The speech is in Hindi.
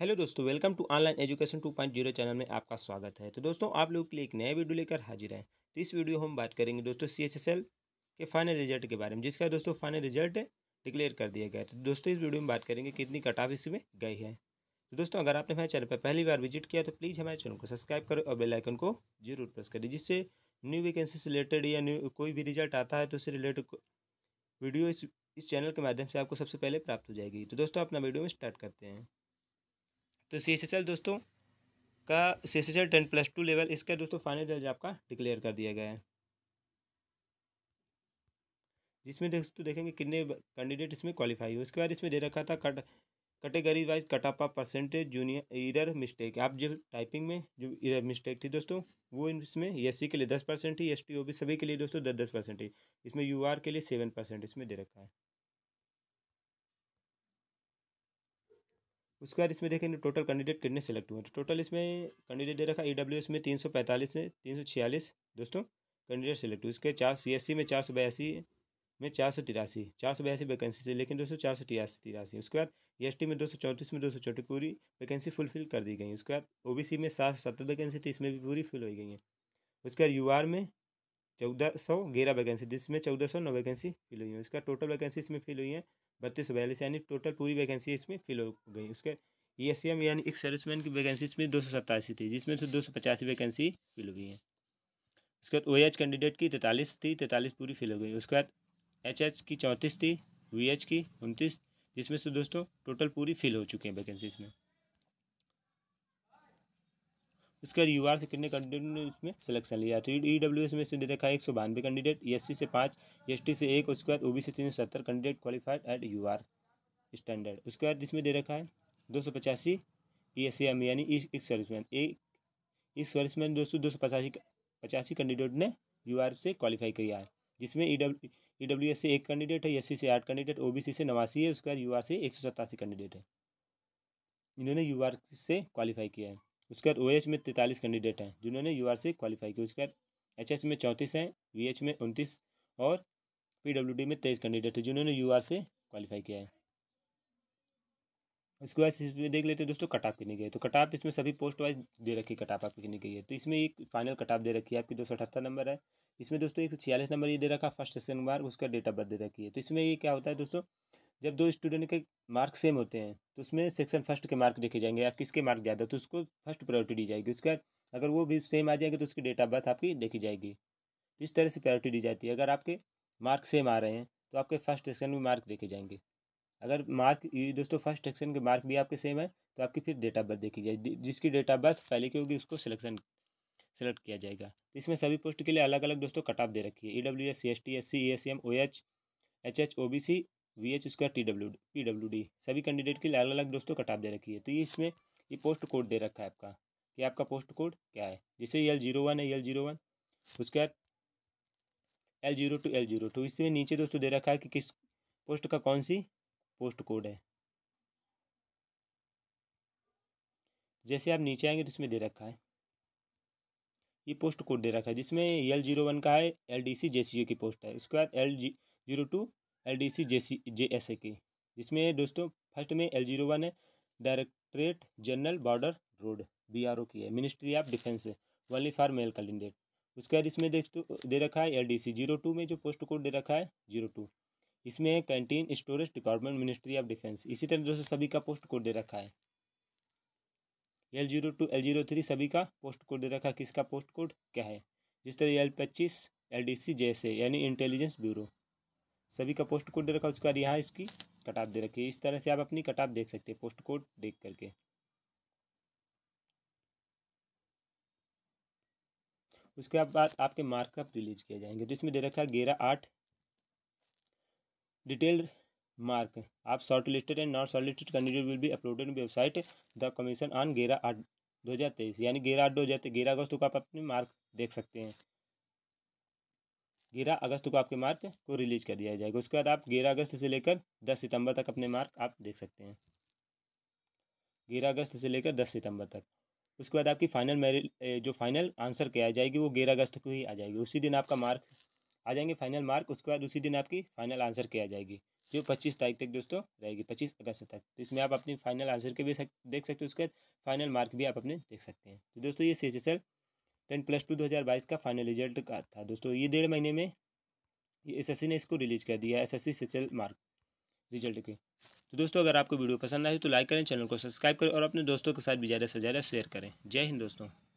हेलो दोस्तों welcome to online education 2.0 channel में आपका स्वागत है तो दोस्तों आप लोगों के लिए एक नया वीडियो लेकर हाजिर हैं तो इस वीडियो हम बात करेंगे दोस्तों सी के फाइनल रिजल्ट के बारे में जिसका दोस्तों फाइनल रिजल्ट डिक्लेयर कर दिया गया तो दोस्तों इस वीडियो में बात करेंगे कितनी कट ऑफ इसमें गई है तो दोस्तों अगर आपने हमारे चैनल पर पहली बार विजिट किया तो प्लीज़ हमारे चैनल को सब्सक्राइब करो और बेलाइकन को जरूर प्रेस करें जिससे न्यू वैकेंसी से रिलेटेड या न्यू कोई भी रिजल्ट आता है तो उससे रिलेटेड वीडियो इस इस चैनल के माध्यम से आपको सबसे पहले प्राप्त हो जाएगी तो दोस्तों अपना वीडियो में स्टार्ट करते हैं तो सी एस एस एल दोस्तों का C S S L ten plus two level इसका दोस्तों फाइनल रिजल्ट आपका डिक्लेयर कर दिया गया है जिसमें दोस्तों देखेंगे कितने कैंडिडेट इसमें क्वालिफाई हुए उसके बाद इसमें दे रखा था cut category wise cut off percentage junior इधर मिस्टेक आप जो टाइपिंग में जो इधर मिस्टेक थी दोस्तों वो इसमें एस के लिए दस परसेंट थी एस टी सभी के लिए दोस्तों दस दस परसेंट थी इसमें यू के लिए सेवन परसेंट इसमें दे रखा है उसके बाद इसमें देखेंगे टोटल कैंडिडेट कितने सेलेक्ट हुए तो टोटल इसमें कैंडिडेट दे रखा ई डब्ल्यू एस में तीन सौ पैंतालीस में तीन सौ छियालीस दोस्तों कैंडिडेट सेलेक्ट हुए उसके चार सी एस सी में चार सौ बयासी में चार सौ तिरासी चार सौ बयासी वैकेंसी से लेकिन दोस्तों चार सौ तिरासी तिरासी उसके बाद ई एस टी में दो सौ चौंतीस में दो सौ चौंतीस पूरी वैकेंसी फुलफिल कर दी गई उसके बाद ओ बी सी में सात सौ सत्तर वैकेंसी थी इसमें भी पूरी फिल हो गई है उसके बाद यू आर में चौदह सौ ग्यारह वैकेंसी जिसमें चौदह सौ नौ वैकेंसी फिल हुई है उसका टोटल वैकेंसी इसमें फिल हुई है बत्तीस सौ बयालीस यानी टोटल पूरी वैकेंसी इसमें फिल हो गई उसके ई एस सी एम यानी एक सर्विसमैन की वैकेंसी इसमें दो सौ सत्तासी थी जिसमें से दो सौ पचासी वैकेंसी फिल हुई है उसके बाद ओ एच कैंडिडेट की तैंतालीस थी तैंतालीस पूरी फिल हो गई उसके बाद एच एच की चौंतीस थी वी एच की उनतीस जिसमें से दोस्तों टोटल पूरी फिल हो चुकी है वैकेंसी इसमें इसका यू आर से कितने कैंडिडेट ने इसमें सिलेक्शन लिया तो ई डब्ल्यू एस में से दे रखा है एक सौ बानवे कैंडिडेट ई एस सी से पाँच एस टी से एक उसके बाद ओ बी सी सौ सत्तर candidate qualified eight U R standard उसके बाद इसमें दे रखा है दो सौ पचासी ई एस सी एम यानी एक सर्विसमैन एक इस सर्विसमैन दोस्तों दो सौ पचासी पचासी कैंडिडेट ने यू आर से क्वालिफाई किया है जिसमें E W E W S से एक कैंडिडेट है एस सी से आठ कैंडिडेट ओ बी सी से नवासी है उसके बाद यू आर से एक सौ सतासी कैंडिडेट है इन्होंने यू आर से क्वालिफाई किया है उसके बाद ओ में तैंतालीस कैंडिडेट हैं जिन्होंने यू से क्वालिफाई किया उसके बाद एच में चौंतीस हैं वी में उनतीस और पी में तेईस कैंडिडेट हैं जिन्होंने यू से क्वालिफाई किया है उसके बाद इसमें देख लेते हैं दोस्तों कटाप कितनी गई है तो कटाप इसमें सभी पोस्ट वाइज दे रखी है कटाप आपकी किन्नी गई है तो इसमें एक फाइनल कटाप दे रखी है आपकी दो सौ अठहत्तर नंबर है इसमें दोस्तों एक सौ छियालीस नंबर ये दे रखा है फर्स्ट सेकेंड बार उसका डेट ऑफ बर्थ दे रखी है तो इसमें ये क्या होता है दोस्तों जब दो स्टूडेंट के मार्क सेम होते हैं तो उसमें सेक्शन फर्स्ट के मार्क देखे जाएंगे या किसके मार्क ज़्यादा तो उसको फर्स्ट प्रायोरिटी दी जाएगी उसके बाद अगर वो भी सेम आ जाएंगे तो उसकी डेट ऑफ बर्थ आपकी देखी जाएगी तो इस तरह से प्रायोरिटी दी जाती है अगर आपके मार्क सेम आ रहे हैं तो आपके फर्स्ट सेक्शन में मार्क देखे जाएंगे अगर मार्क दोस्तों फर्स्ट सेक्शन के मार्क भी आपके सेम है तो आपकी फिर डेट ऑफ बर्थ देखी जाएगी जिसकी डेट ऑफ बर्थ पहले की होगी उसको सिलेक्शन सेलेक्ट किया जाएगा तो इसमें सभी पोस्ट के लिए अलग अलग दोस्तों कट ऑफ दे रखी है E W S C S T S C E S M O H H H O B C V H square T W P W D सभी कैंडिडेट के लिए अलग अलग दोस्तों कटाप दे रखी है तो ये इसमें ये पोस्ट कोड दे रखा है आपका कि आपका पोस्ट कोड क्या है जैसे एल जीरो वन है एल जीरो वन उसके बाद L zero two L zero two इसमें नीचे दोस्तों दे रखा है कि किस पोस्ट का कौन सी पोस्ट कोड है जैसे आप नीचे आएंगे तो इसमें दे रखा है ये पोस्ट कोड दे रखा है जिसमें एल जीरो वन का है L D C J C U की पोस्ट है उसके बाद L G zero two L D C J C J S A की इसमें दोस्तों फर्स्ट में एल जीरो वन है directorate general border road B R O की है मिनिस्ट्री ऑफ डिफेंस है ओनली फॉर मेल कैंडिडेट उसके बाद इसमें दे रखा है L D C zero two में जो पोस्ट कोड दे रखा है जीरो टू इसमें है canteen storage department ministry of defence इसी तरह दोस्तों सभी का पोस्ट कोड दे रखा है L zero two L zero three सभी का पोस्ट कोड दे रखा है किसका पोस्ट कोड क्या है जिस तरह एल पच्चीस एल डी सी जैसे यानी इंटेलिजेंस ब्यूरो सभी का पोस्ट कोड दे रखा है उसके बाद यहाँ इसकी कटाप दे रखी है इस तरह से आप अपनी कटाप देख सकते हैं पोस्ट कोड देख करके उसके बाद आपके मार्कअप रिलीज किए जाएंगे तो इसमें दे रखा है ग्यारह आठ डिटेल्ड मार्क आप short listed and not selected candidate will be uploaded website the commission on ग्यारह आठ दो हज़ार तेईस यानी ग्यारह आठ दो हज़ार ग्यारह अगस्त को आप अपने मार्क देख सकते हैं ग्यारह अगस्त को आपके मार्क को रिलीज कर दिया जाएगा उसके बाद आप ग्यारह अगस्त से लेकर दस सितंबर तक अपने मार्क आप देख सकते हैं ग्यारह अगस्त से लेकर दस सितंबर तक उसके बाद आपकी फाइनल मेरिट जो फाइनल आंसर क्या आ जाएगी वो ग्यारह अगस्त को ही आ जाएगी उसी दिन आपका मार्क आ जाएंगे फाइनल मार्क उसके बाद उसी दिन आपकी फाइनल आंसर क्या आ जाएगी जो पच्चीस तारीख तक दोस्तों रहेगी पच्चीस अगस्त तक तो इसमें आप अपनी फाइनल आंसर के भी देख सकते हो उसके बाद फाइनल मार्क भी आप अपने देख सकते हैं तो दोस्तों ये सी टेन प्लस टू दो हज़ार बाईस का फाइनल रिजल्ट का था दोस्तों ये डेढ़ महीने में एस एसएससी ने इसको रिलीज कर दिया S S C mark result के तो दोस्तों अगर आपको वीडियो पसंद आए तो लाइक करें चैनल को सब्सक्राइब करें और अपने दोस्तों के साथ भी ज़्यादा से ज़्यादा शेयर करें जय हिंद दोस्तों